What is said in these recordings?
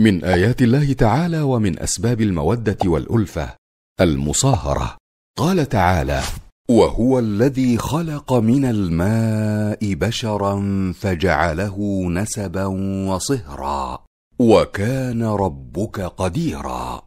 من ايات الله تعالى ومن اسباب الموده والالفه المصاهره قال تعالى وهو الذي خلق من الماء بشرا فجعله نسبا وصهرا وكان ربك قديرا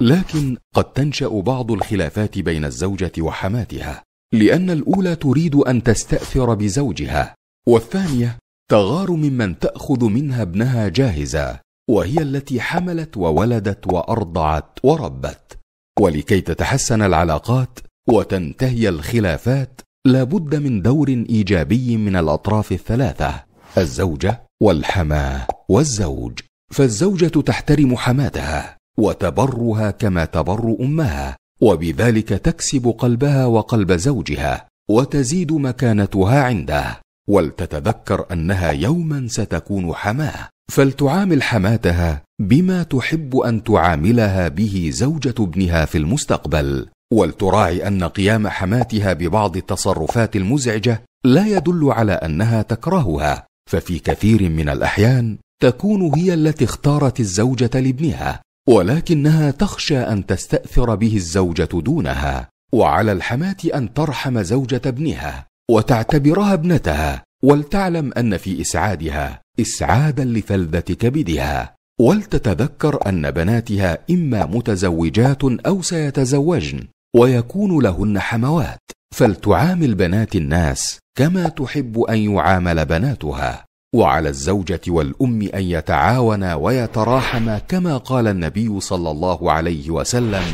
لكن قد تنشا بعض الخلافات بين الزوجه وحماتها لان الاولى تريد ان تستاثر بزوجها والثانيه تغار ممن تاخذ منها ابنها جاهزا وهي التي حملت وولدت وارضعت وربت ولكي تتحسن العلاقات وتنتهي الخلافات لا بد من دور ايجابي من الاطراف الثلاثه الزوجه والحماه والزوج فالزوجه تحترم حماتها وتبرها كما تبر امها وبذلك تكسب قلبها وقلب زوجها وتزيد مكانتها عنده ولتتذكر انها يوما ستكون حماه فلتعامل حماتها بما تحب ان تعاملها به زوجه ابنها في المستقبل ولتراعي ان قيام حماتها ببعض التصرفات المزعجه لا يدل على انها تكرهها ففي كثير من الاحيان تكون هي التي اختارت الزوجه لابنها ولكنها تخشى ان تستاثر به الزوجه دونها وعلى الحماه ان ترحم زوجه ابنها وتعتبرها ابنتها ولتعلم ان في اسعادها اسعادا لفلذه كبدها ولتتذكر ان بناتها اما متزوجات او سيتزوجن ويكون لهن حموات فلتعامل بنات الناس كما تحب ان يعامل بناتها وعلى الزوجه والام ان يتعاونا ويتراحما كما قال النبي صلى الله عليه وسلم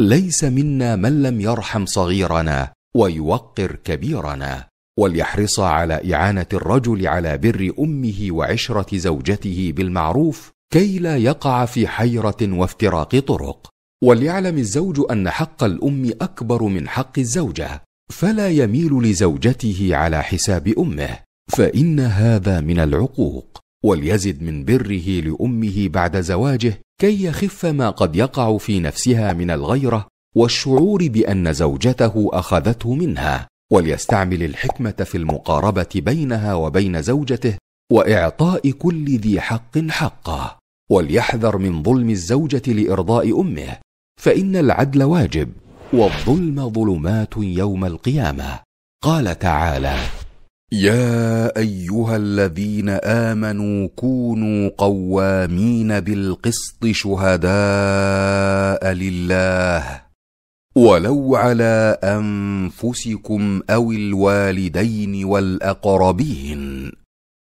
ليس منا من لم يرحم صغيرنا ويوقر كبيرنا وليحرص على اعانه الرجل على بر امه وعشره زوجته بالمعروف كي لا يقع في حيره وافتراق طرق وليعلم الزوج ان حق الام اكبر من حق الزوجه فلا يميل لزوجته على حساب امه فان هذا من العقوق وليزد من بره لامه بعد زواجه كي يخف ما قد يقع في نفسها من الغيره والشعور بان زوجته اخذته منها وليستعمل الحكمه في المقاربه بينها وبين زوجته واعطاء كل ذي حق حقه وليحذر من ظلم الزوجه لارضاء امه فان العدل واجب والظلم ظلمات يوم القيامه قال تعالى يا ايها الذين امنوا كونوا قوامين بالقسط شهداء لله ولو على انفسكم او الوالدين والاقربين